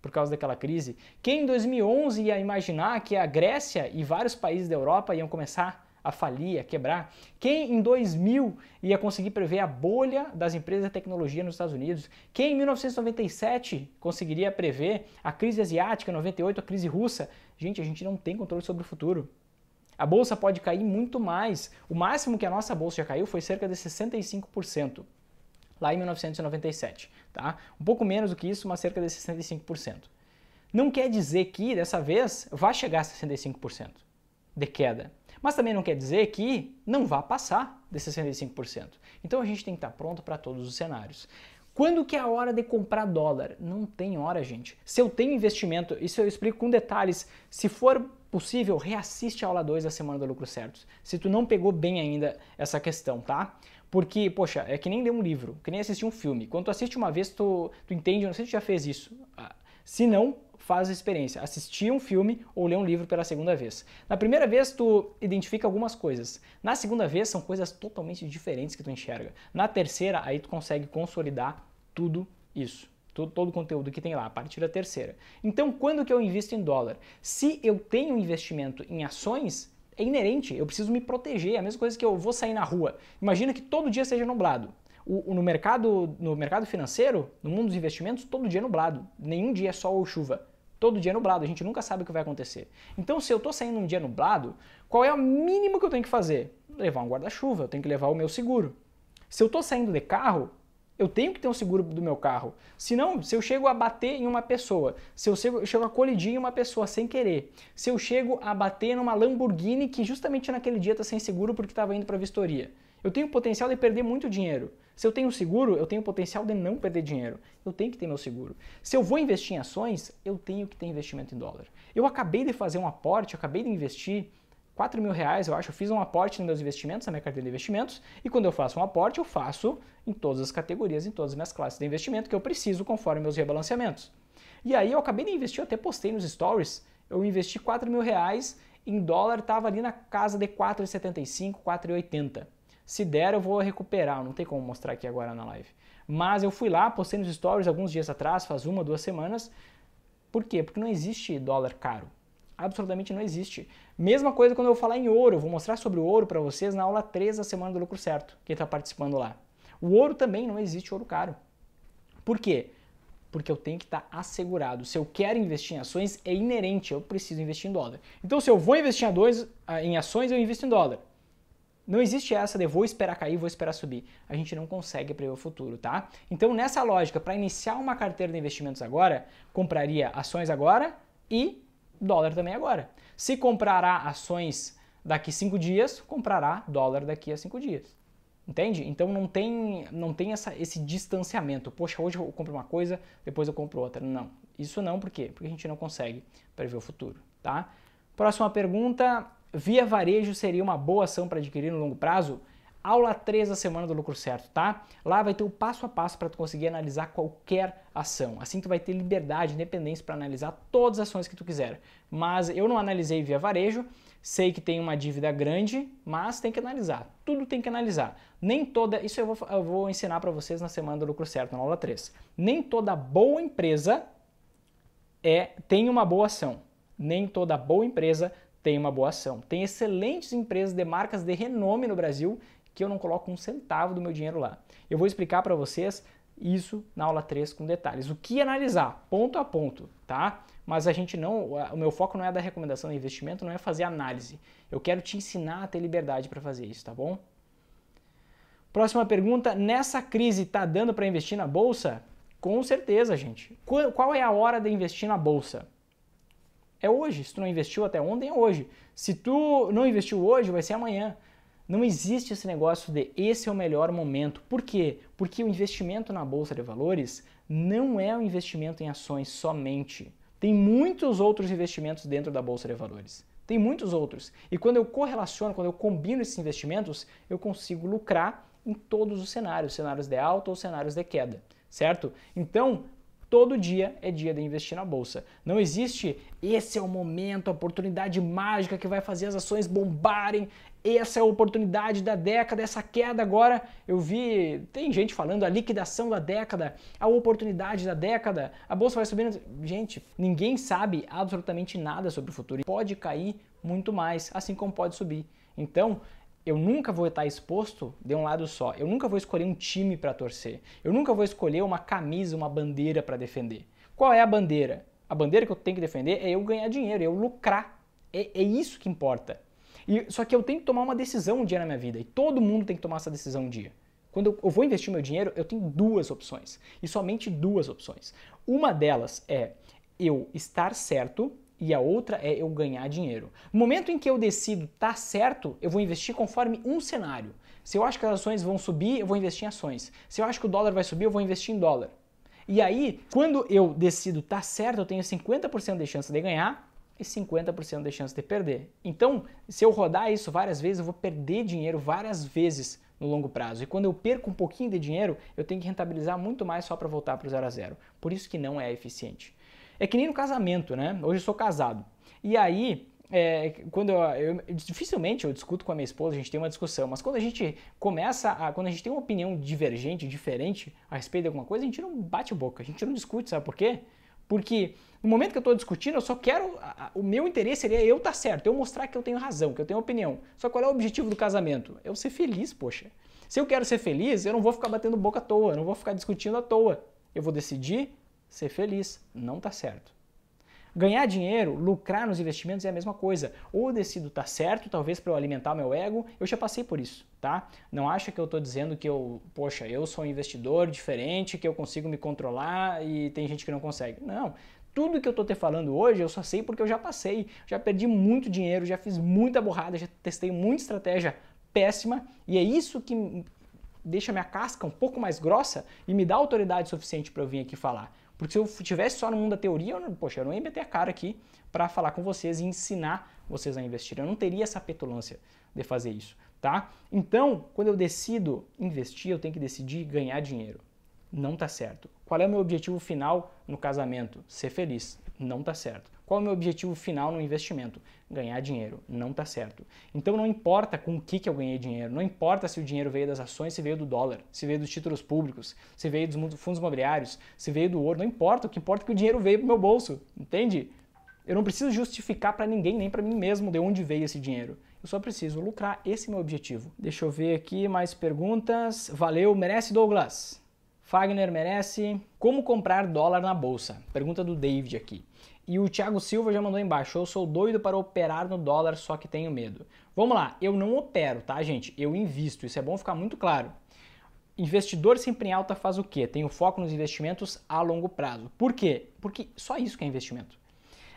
por causa daquela crise. Quem em 2011 ia imaginar que a Grécia e vários países da Europa iam começar a falir, a quebrar? Quem em 2000 ia conseguir prever a bolha das empresas de tecnologia nos Estados Unidos? Quem em 1997 conseguiria prever a crise asiática, 98, a crise russa? Gente, a gente não tem controle sobre o futuro. A bolsa pode cair muito mais. O máximo que a nossa bolsa já caiu foi cerca de 65% lá em 1997, tá? Um pouco menos do que isso, mas cerca de 65%. Não quer dizer que dessa vez vá chegar a 65% de queda, mas também não quer dizer que não vá passar de 65%. Então a gente tem que estar pronto para todos os cenários. Quando que é a hora de comprar dólar? Não tem hora, gente. Se eu tenho investimento, isso eu explico com detalhes. Se for possível, reassiste a aula 2 da Semana do Lucro Certos, se tu não pegou bem ainda essa questão, tá? Porque, poxa, é que nem ler um livro, que nem assistir um filme. Quando tu assiste uma vez, tu, tu entende, não sei se tu já fez isso. Ah, se não, faz a experiência, assistir um filme ou ler um livro pela segunda vez. Na primeira vez tu identifica algumas coisas, na segunda vez são coisas totalmente diferentes que tu enxerga. Na terceira aí tu consegue consolidar tudo isso. Todo, todo o conteúdo que tem lá, a partir da terceira. Então, quando que eu invisto em dólar? Se eu tenho investimento em ações, é inerente, eu preciso me proteger. É a mesma coisa que eu vou sair na rua. Imagina que todo dia seja nublado. O, o, no, mercado, no mercado financeiro, no mundo dos investimentos, todo dia é nublado. Nenhum dia é sol ou chuva. Todo dia é nublado, a gente nunca sabe o que vai acontecer. Então, se eu estou saindo um dia nublado, qual é o mínimo que eu tenho que fazer? Levar um guarda-chuva, eu tenho que levar o meu seguro. Se eu estou saindo de carro, eu tenho que ter um seguro do meu carro. Senão, se eu chego a bater em uma pessoa, se eu chego, eu chego a colidir em uma pessoa sem querer, se eu chego a bater numa Lamborghini que justamente naquele dia está sem seguro porque estava indo para vistoria, eu tenho potencial de perder muito dinheiro. Se eu tenho seguro, eu tenho potencial de não perder dinheiro. Eu tenho que ter meu seguro. Se eu vou investir em ações, eu tenho que ter investimento em dólar. Eu acabei de fazer um aporte, acabei de investir 4 mil reais, eu acho, eu fiz um aporte nos meus investimentos, na minha carteira de investimentos, e quando eu faço um aporte, eu faço em todas as categorias, em todas as minhas classes de investimento que eu preciso conforme meus rebalanceamentos. E aí eu acabei de investir, eu até postei nos stories, eu investi 4 mil reais em dólar, estava ali na casa de 4,75, 4,80. Se der, eu vou recuperar, não tem como mostrar aqui agora na live. Mas eu fui lá, postei nos stories alguns dias atrás, faz uma, duas semanas. Por quê? Porque não existe dólar caro absolutamente não existe. Mesma coisa quando eu falar em ouro, eu vou mostrar sobre o ouro para vocês na aula 3 da Semana do Lucro Certo, quem está participando lá. O ouro também não existe ouro caro. Por quê? Porque eu tenho que estar tá assegurado. Se eu quero investir em ações, é inerente, eu preciso investir em dólar. Então, se eu vou investir em, dois, ah, em ações, eu invisto em dólar. Não existe essa de vou esperar cair, vou esperar subir. A gente não consegue prever o futuro, tá? Então, nessa lógica, para iniciar uma carteira de investimentos agora, compraria ações agora e dólar também agora. Se comprará ações daqui cinco dias, comprará dólar daqui a cinco dias. Entende? Então não tem, não tem essa, esse distanciamento. Poxa, hoje eu compro uma coisa, depois eu compro outra. Não. Isso não, por quê? Porque a gente não consegue prever o futuro, tá? Próxima pergunta. Via varejo seria uma boa ação para adquirir no longo prazo? aula 3 da semana do lucro certo, tá? Lá vai ter o passo a passo para tu conseguir analisar qualquer ação. Assim tu vai ter liberdade, independência para analisar todas as ações que tu quiser. Mas eu não analisei via varejo, sei que tem uma dívida grande, mas tem que analisar. Tudo tem que analisar. Nem toda, isso eu vou, eu vou ensinar para vocês na semana do lucro certo, na aula 3. Nem toda boa empresa é tem uma boa ação. Nem toda boa empresa tem uma boa ação. Tem excelentes empresas de marcas de renome no Brasil que eu não coloco um centavo do meu dinheiro lá. Eu vou explicar para vocês isso na aula 3 com detalhes. O que analisar, ponto a ponto, tá? Mas a gente não, o meu foco não é da recomendação de investimento, não é fazer análise. Eu quero te ensinar a ter liberdade para fazer isso, tá bom? Próxima pergunta, nessa crise tá dando para investir na bolsa? Com certeza, gente. Qual é a hora de investir na bolsa? É hoje. Se tu não investiu até ontem, é hoje. Se tu não investiu hoje, vai ser amanhã. Não existe esse negócio de esse é o melhor momento. Por quê? Porque o investimento na bolsa de valores não é um investimento em ações somente. Tem muitos outros investimentos dentro da bolsa de valores. Tem muitos outros. E quando eu correlaciono, quando eu combino esses investimentos, eu consigo lucrar em todos os cenários, cenários de alta ou cenários de queda, certo? Então, todo dia é dia de investir na bolsa. Não existe esse é o momento, a oportunidade mágica que vai fazer as ações bombarem. Essa é a oportunidade da década, essa queda agora. Eu vi, tem gente falando a liquidação da década, a oportunidade da década, a bolsa vai subindo. Gente, ninguém sabe absolutamente nada sobre o futuro. Pode cair muito mais, assim como pode subir. Então, eu nunca vou estar exposto de um lado só. Eu nunca vou escolher um time para torcer. Eu nunca vou escolher uma camisa, uma bandeira para defender. Qual é a bandeira? A bandeira que eu tenho que defender é eu ganhar dinheiro, é eu lucrar. É, é isso que importa. E, só que eu tenho que tomar uma decisão um dia na minha vida. E todo mundo tem que tomar essa decisão um dia. Quando eu vou investir meu dinheiro, eu tenho duas opções. E somente duas opções. Uma delas é eu estar certo e a outra é eu ganhar dinheiro. No momento em que eu decido tá certo, eu vou investir conforme um cenário. Se eu acho que as ações vão subir, eu vou investir em ações. Se eu acho que o dólar vai subir, eu vou investir em dólar. E aí, quando eu decido tá certo, eu tenho 50% de chance de ganhar e 50% de chance de perder. Então, se eu rodar isso várias vezes, eu vou perder dinheiro várias vezes no longo prazo. E quando eu perco um pouquinho de dinheiro, eu tenho que rentabilizar muito mais só para voltar para o zero a zero. Por isso que não é eficiente. É que nem no casamento, né? Hoje eu sou casado. E aí, é, quando eu, eu, dificilmente eu discuto com a minha esposa, a gente tem uma discussão, mas quando a gente começa a, quando a gente tem uma opinião divergente, diferente a respeito de alguma coisa, a gente não bate boca, a gente não discute, sabe por quê? Porque no momento que eu estou discutindo, eu só quero. o meu interesse seria eu estar tá certo, eu mostrar que eu tenho razão, que eu tenho opinião. Só qual é o objetivo do casamento? Eu ser feliz, poxa. Se eu quero ser feliz, eu não vou ficar batendo boca à toa, eu não vou ficar discutindo à toa. Eu vou decidir ser feliz. Não está certo. Ganhar dinheiro, lucrar nos investimentos é a mesma coisa. Ou decido tá certo, talvez para eu alimentar meu ego, eu já passei por isso, tá? Não acha que eu estou dizendo que eu, poxa, eu sou um investidor diferente, que eu consigo me controlar e tem gente que não consegue. Não. Tudo que eu estou te falando hoje, eu só sei porque eu já passei, já perdi muito dinheiro, já fiz muita borrada, já testei muita estratégia péssima e é isso que deixa minha casca um pouco mais grossa e me dá autoridade suficiente para eu vir aqui falar. Porque se eu tivesse só no mundo da teoria, eu, poxa, eu não ia meter a cara aqui para falar com vocês e ensinar vocês a investir. Eu não teria essa petulância de fazer isso, tá? Então, quando eu decido investir, eu tenho que decidir ganhar dinheiro. Não tá certo. Qual é o meu objetivo final no casamento? Ser feliz. Não está certo. Qual é o meu objetivo final no investimento? Ganhar dinheiro. Não está certo. Então não importa com o que, que eu ganhei dinheiro, não importa se o dinheiro veio das ações, se veio do dólar, se veio dos títulos públicos, se veio dos fundos imobiliários, se veio do ouro, não importa. O que importa é que o dinheiro veio para o meu bolso, entende? Eu não preciso justificar para ninguém, nem para mim mesmo, de onde veio esse dinheiro. Eu só preciso lucrar, esse é o meu objetivo. Deixa eu ver aqui mais perguntas. Valeu, merece Douglas! Fagner merece. Como comprar dólar na bolsa? Pergunta do David aqui. E o Thiago Silva já mandou embaixo. Eu sou doido para operar no dólar, só que tenho medo. Vamos lá, eu não opero, tá, gente? Eu invisto. Isso é bom ficar muito claro. Investidor sempre em alta faz o quê? Tem o foco nos investimentos a longo prazo. Por quê? Porque só isso que é investimento.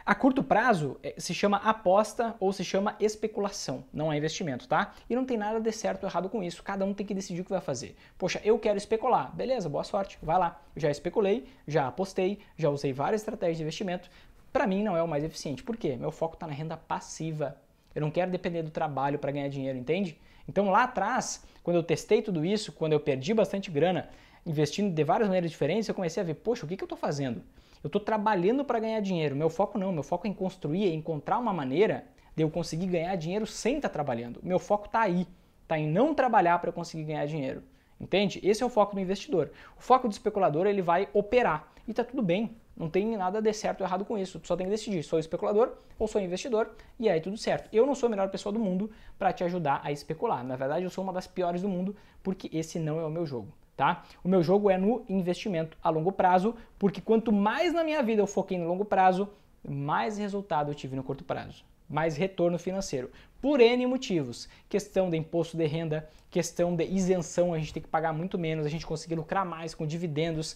A curto prazo é, se chama aposta ou se chama especulação, não é investimento, tá? E não tem nada de certo ou errado com isso, cada um tem que decidir o que vai fazer. Poxa, eu quero especular, beleza, boa sorte, vai lá. já especulei, já apostei, já usei várias estratégias de investimento. Para mim não é o mais eficiente, por quê? Meu foco está na renda passiva. Eu não quero depender do trabalho para ganhar dinheiro, entende? Então lá atrás, quando eu testei tudo isso, quando eu perdi bastante grana, investindo de várias maneiras diferentes, eu comecei a ver, poxa, o que, que eu estou fazendo? Eu estou trabalhando para ganhar dinheiro. Meu foco não, meu foco é em construir, é encontrar uma maneira de eu conseguir ganhar dinheiro sem estar tá trabalhando. Meu foco está aí, está em não trabalhar para eu conseguir ganhar dinheiro. Entende? Esse é o foco do investidor. O foco do especulador, ele vai operar. E está tudo bem, não tem nada de certo ou errado com isso. Tu só tem que decidir, sou especulador ou sou investidor, e aí tudo certo. Eu não sou a melhor pessoa do mundo para te ajudar a especular. Na verdade, eu sou uma das piores do mundo, porque esse não é o meu jogo tá? O meu jogo é no investimento a longo prazo, porque quanto mais na minha vida eu foquei no longo prazo, mais resultado eu tive no curto prazo, mais retorno financeiro. Por N motivos. Questão de imposto de renda, questão de isenção, a gente tem que pagar muito menos, a gente conseguir lucrar mais com dividendos,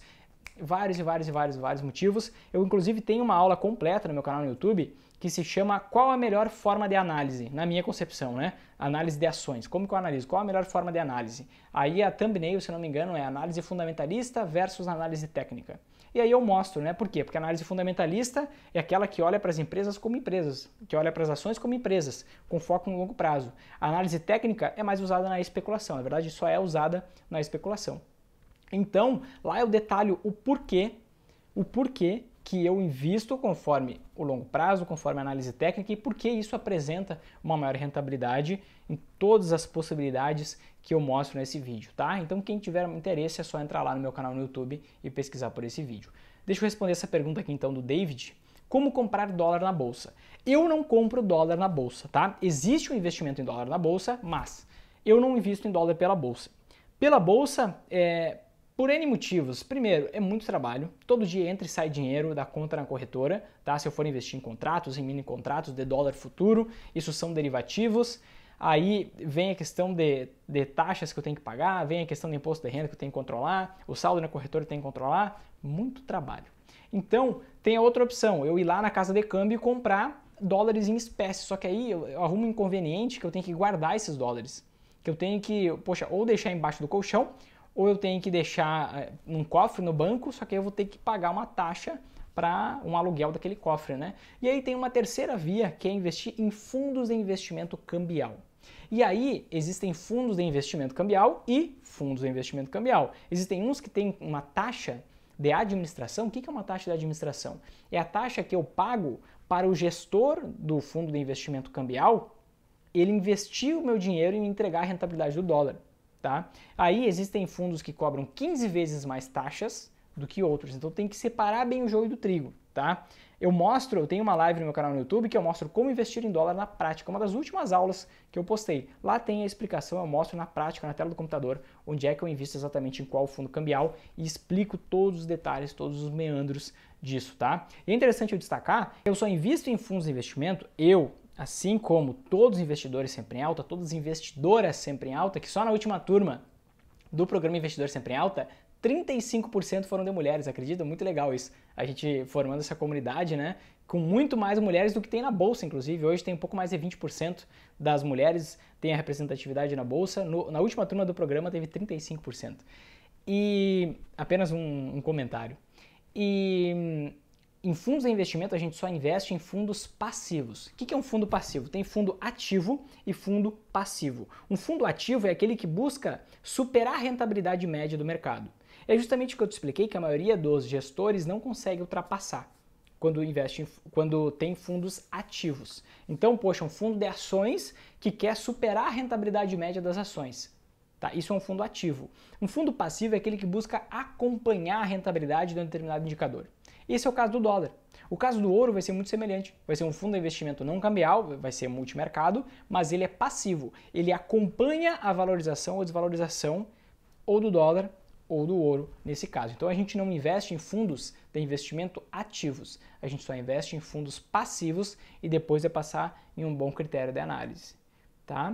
vários e vários e vários vários motivos. Eu inclusive tenho uma aula completa no meu canal no YouTube que se chama Qual a melhor forma de análise, na minha concepção, né? Análise de ações. Como que eu analiso? Qual a melhor forma de análise? Aí a thumbnail, se não me engano, é análise fundamentalista versus análise técnica. E aí eu mostro, né? Por quê? Porque a análise fundamentalista é aquela que olha para as empresas como empresas, que olha para as ações como empresas, com foco no longo prazo. A análise técnica é mais usada na especulação, na verdade só é usada na especulação. Então, lá eu detalho o porquê, o porquê que eu invisto conforme o longo prazo, conforme a análise técnica e porque isso apresenta uma maior rentabilidade em todas as possibilidades que eu mostro nesse vídeo, tá? Então quem tiver interesse é só entrar lá no meu canal no YouTube e pesquisar por esse vídeo. Deixa eu responder essa pergunta aqui então do David. Como comprar dólar na bolsa? Eu não compro dólar na bolsa, tá? Existe um investimento em dólar na bolsa, mas eu não invisto em dólar pela bolsa. Pela bolsa, é, por N motivos. Primeiro, é muito trabalho. Todo dia entra e sai dinheiro da conta na corretora, tá? Se eu for investir em contratos, em mini contratos de dólar futuro, isso são derivativos. Aí vem a questão de, de, taxas que eu tenho que pagar, vem a questão do imposto de renda que eu tenho que controlar, o saldo na corretora tem que controlar, muito trabalho. Então, tem a outra opção, eu ir lá na casa de câmbio e comprar dólares em espécie, só que aí eu, eu arrumo um inconveniente que eu tenho que guardar esses dólares, que eu tenho que, poxa, ou deixar embaixo do colchão, ou eu tenho que deixar num eh, cofre no banco, só que eu vou ter que pagar uma taxa para um aluguel daquele cofre, né? E aí tem uma terceira via que é investir em fundos de investimento cambial. E aí existem fundos de investimento cambial e fundos de investimento cambial. Existem uns que têm uma taxa de administração. O que é uma taxa de administração? É a taxa que eu pago para o gestor do fundo de investimento cambial ele investir o meu dinheiro e me entregar a rentabilidade do dólar. Tá? Aí existem fundos que cobram 15 vezes mais taxas do que outros, então tem que separar bem o joio do trigo. Tá? Eu mostro, eu tenho uma live no meu canal no YouTube que eu mostro como investir em dólar na prática, uma das últimas aulas que eu postei. Lá tem a explicação, eu mostro na prática, na tela do computador, onde é que eu invisto exatamente em qual fundo cambial e explico todos os detalhes, todos os meandros disso, tá? E é interessante eu destacar, eu só invisto em fundos de investimento, eu, assim como todos os investidores sempre em alta, todas as investidoras sempre em alta, que só na última turma do programa Investidor Sempre em Alta, 35% foram de mulheres, acredita? Muito legal isso. A gente formando essa comunidade, né? Com muito mais mulheres do que tem na bolsa, inclusive. Hoje tem um pouco mais de 20% das mulheres tem a representatividade na bolsa. No, na última turma do programa teve 35%. E apenas um, um comentário. E em fundos de investimento, a gente só investe em fundos passivos. O que é um fundo passivo? Tem fundo ativo e fundo passivo. Um fundo ativo é aquele que busca superar a rentabilidade média do mercado. É justamente o que eu te expliquei que a maioria dos gestores não consegue ultrapassar quando investe em, quando tem fundos ativos. Então, poxa, um fundo de ações que quer superar a rentabilidade média das ações. Tá? Isso é um fundo ativo. Um fundo passivo é aquele que busca acompanhar a rentabilidade de um determinado indicador. Esse é o caso do dólar. O caso do ouro vai ser muito semelhante. Vai ser um fundo de investimento não cambial, vai ser multimercado, mas ele é passivo. Ele acompanha a valorização ou desvalorização ou do dólar ou do ouro nesse caso. Então a gente não investe em fundos de investimento ativos. A gente só investe em fundos passivos e depois é passar em um bom critério de análise, tá?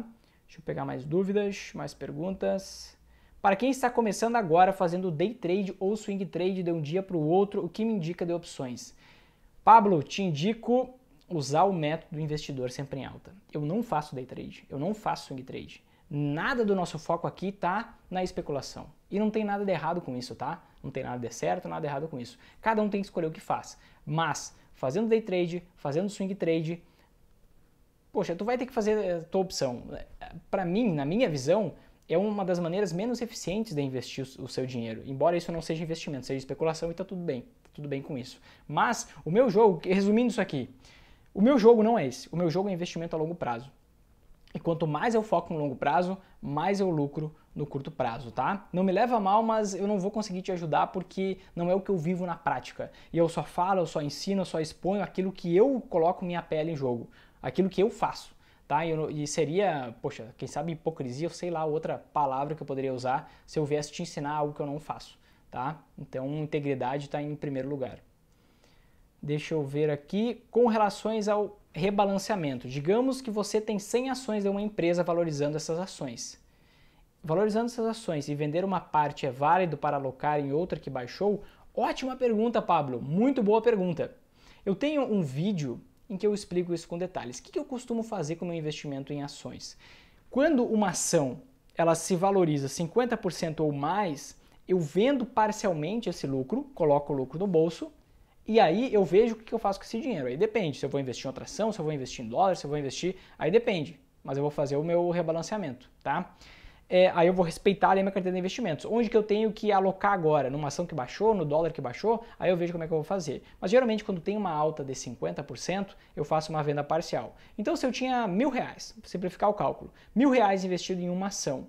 Deixa eu pegar mais dúvidas, mais perguntas. Para quem está começando agora fazendo day trade ou swing trade de um dia para o outro, o que me indica de opções? Pablo, te indico usar o método investidor sempre em alta. Eu não faço day trade, eu não faço swing trade. Nada do nosso foco aqui está na especulação. E não tem nada de errado com isso, tá? Não tem nada de certo, nada de errado com isso. Cada um tem que escolher o que faz. Mas fazendo day trade, fazendo swing trade, poxa, tu vai ter que fazer a tua opção. Para mim, na minha visão, é uma das maneiras menos eficientes de investir o seu dinheiro. Embora isso não seja investimento, seja especulação e está tudo bem, tá tudo bem com isso. Mas o meu jogo, resumindo isso aqui, o meu jogo não é esse. O meu jogo é investimento a longo prazo. E quanto mais eu foco no longo prazo, mais eu lucro no curto prazo, tá? Não me leva mal, mas eu não vou conseguir te ajudar porque não é o que eu vivo na prática. E eu só falo, eu só ensino, eu só exponho aquilo que eu coloco minha pele em jogo, aquilo que eu faço tá? E, eu, e, seria, poxa, quem sabe hipocrisia, ou sei lá, outra palavra que eu poderia usar se eu viesse te ensinar algo que eu não faço, tá? Então, integridade está em primeiro lugar. Deixa eu ver aqui, com relações ao rebalanceamento. Digamos que você tem 100 ações de uma empresa valorizando essas ações. Valorizando essas ações e vender uma parte é válido para alocar em outra que baixou? Ótima pergunta, Pablo. Muito boa pergunta. Eu tenho um vídeo em que eu explico isso com detalhes. O que eu costumo fazer com o meu investimento em ações? Quando uma ação ela se valoriza 50% ou mais, eu vendo parcialmente esse lucro, coloco o lucro no bolso e aí eu vejo o que eu faço com esse dinheiro. Aí depende se eu vou investir em outra ação, se eu vou investir em dólar, se eu vou investir. Aí depende, mas eu vou fazer o meu rebalanceamento, tá? é, aí eu vou respeitar a minha carteira de investimentos. Onde que eu tenho que alocar agora? Numa ação que baixou, no dólar que baixou, aí eu vejo como é que eu vou fazer. Mas geralmente quando tem uma alta de 50%, eu faço uma venda parcial. Então se eu tinha mil reais, simplificar o cálculo, mil reais investido em uma ação,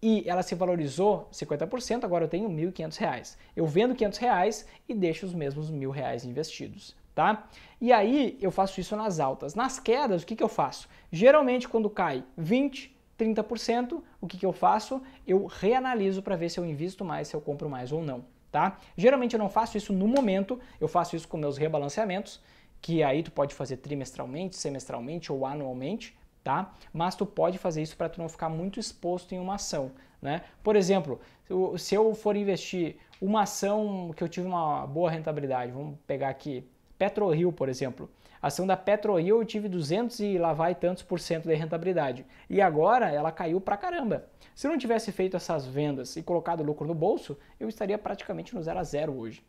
e ela se valorizou 50%, agora eu tenho quinhentos reais. Eu vendo quinhentos reais e deixo os mesmos mil reais investidos, tá? E aí eu faço isso nas altas. Nas quedas, o que, que eu faço? Geralmente quando cai 20, 30%, o que, que eu faço? Eu reanaliso para ver se eu invisto mais, se eu compro mais ou não. Tá? Geralmente eu não faço isso no momento, eu faço isso com meus rebalanceamentos, que aí tu pode fazer trimestralmente, semestralmente ou anualmente, tá? Mas tu pode fazer isso para tu não ficar muito exposto em uma ação, né? Por exemplo, se eu for investir uma ação que eu tive uma boa rentabilidade, vamos pegar aqui PetroRio, por exemplo. A ação da PetroRio eu tive 200 e lá vai tantos por cento de rentabilidade. E agora ela caiu pra caramba. Se eu não tivesse feito essas vendas e colocado lucro no bolso, eu estaria praticamente no zero a zero hoje.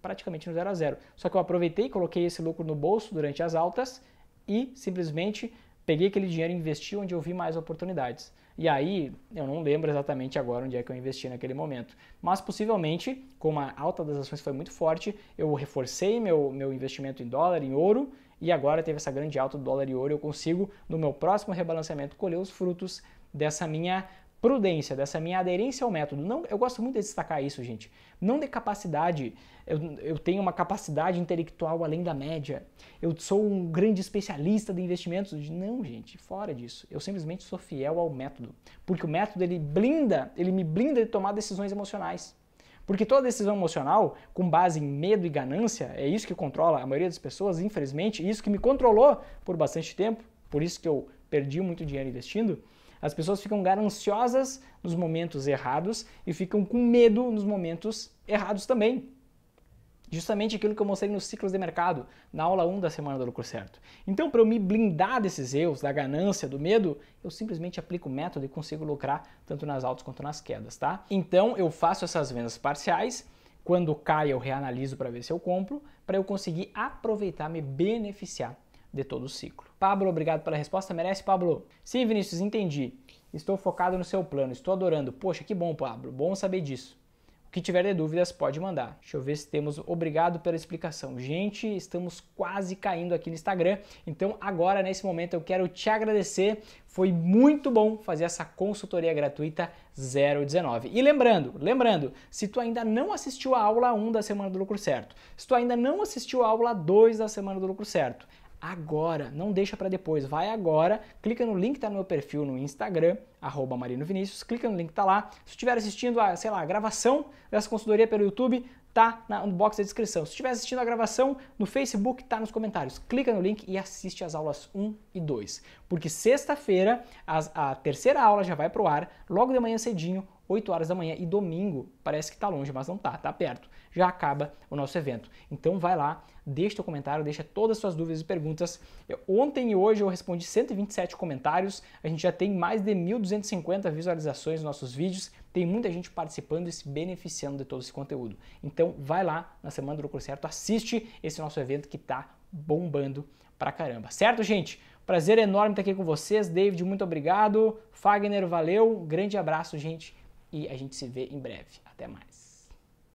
Praticamente no zero a zero. Só que eu aproveitei e coloquei esse lucro no bolso durante as altas e simplesmente peguei aquele dinheiro e investi onde eu vi mais oportunidades. E aí, eu não lembro exatamente agora onde é que eu investi naquele momento. Mas possivelmente, como a alta das ações foi muito forte, eu reforcei meu, meu investimento em dólar, em ouro, e agora teve essa grande alta do dólar e ouro, eu consigo no meu próximo rebalanceamento colher os frutos dessa minha prudência, dessa minha aderência ao método. Não, eu gosto muito de destacar isso, gente. Não de capacidade. Eu, eu tenho uma capacidade intelectual além da média. Eu sou um grande especialista de investimentos. Não, gente, fora disso. Eu simplesmente sou fiel ao método, porque o método ele blinda, ele me blinda de tomar decisões emocionais. Porque toda decisão emocional, com base em medo e ganância, é isso que controla a maioria das pessoas, infelizmente, e isso que me controlou por bastante tempo, por isso que eu perdi muito dinheiro investindo. As pessoas ficam gananciosas nos momentos errados e ficam com medo nos momentos errados também. Justamente aquilo que eu mostrei nos ciclos de mercado, na aula 1 da Semana do Lucro Certo. Então, para eu me blindar desses erros, da ganância, do medo, eu simplesmente aplico o método e consigo lucrar tanto nas altas quanto nas quedas, tá? Então, eu faço essas vendas parciais, quando cai eu reanaliso para ver se eu compro, para eu conseguir aproveitar, me beneficiar de todo o ciclo. Pablo, obrigado pela resposta, merece, Pablo. Sim, Vinícius, entendi. Estou focado no seu plano, estou adorando. Poxa, que bom, Pablo, bom saber disso. O que tiver de dúvidas pode mandar. Deixa eu ver se temos. Obrigado pela explicação. Gente, estamos quase caindo aqui no Instagram. Então, agora, nesse momento, eu quero te agradecer. Foi muito bom fazer essa consultoria gratuita 019. E lembrando, lembrando, se tu ainda não assistiu a aula 1 da Semana do Lucro Certo, se tu ainda não assistiu a aula 2 da Semana do Lucro Certo, agora, não deixa para depois, vai agora, clica no link que tá no meu perfil no Instagram, arroba Marino Vinícius, clica no link que tá lá. Se estiver assistindo a, sei lá, a gravação dessa consultoria pelo YouTube, tá na box da descrição. Se estiver assistindo a gravação no Facebook, tá nos comentários. Clica no link e assiste as aulas 1 e 2. Porque sexta-feira a, a terceira aula já vai pro ar, logo de manhã cedinho, 8 horas da manhã e domingo, parece que tá longe, mas não tá, tá perto. Já acaba o nosso evento. Então vai lá, deixe seu comentário, deixa todas as suas dúvidas e perguntas. Eu, ontem e hoje eu respondi 127 comentários, a gente já tem mais de 1.250 visualizações nos nossos vídeos, tem muita gente participando e se beneficiando de todo esse conteúdo. Então vai lá na Semana do Lucro Certo, assiste esse nosso evento que está bombando pra caramba. Certo, gente? Prazer enorme estar aqui com vocês. David, muito obrigado. Fagner, valeu. Grande abraço, gente. E a gente se vê em breve. Até mais.